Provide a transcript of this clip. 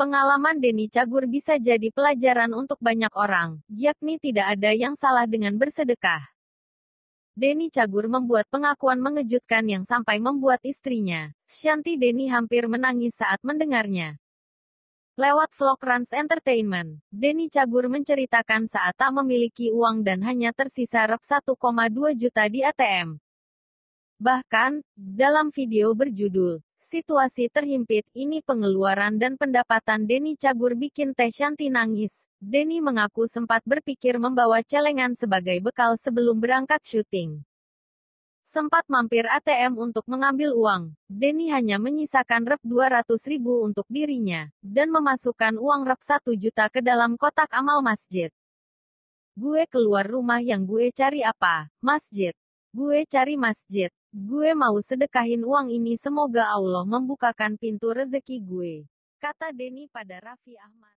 Pengalaman Denny Cagur bisa jadi pelajaran untuk banyak orang, yakni tidak ada yang salah dengan bersedekah. Denny Cagur membuat pengakuan mengejutkan yang sampai membuat istrinya, Shanti Denny hampir menangis saat mendengarnya. Lewat vlog Rans Entertainment, Denny Cagur menceritakan saat tak memiliki uang dan hanya tersisa rep 1,2 juta di ATM. Bahkan, dalam video berjudul, Situasi terhimpit ini pengeluaran dan pendapatan Denny Cagur bikin Teh Shanti nangis. Denny mengaku sempat berpikir membawa celengan sebagai bekal sebelum berangkat syuting. Sempat mampir ATM untuk mengambil uang, Denny hanya menyisakan rep 200.000 untuk dirinya, dan memasukkan uang rep 1 juta ke dalam kotak amal masjid. Gue keluar rumah yang gue cari apa, masjid. Gue cari masjid. Gue mau sedekahin uang ini semoga Allah membukakan pintu rezeki gue. Kata Denny pada Raffi Ahmad.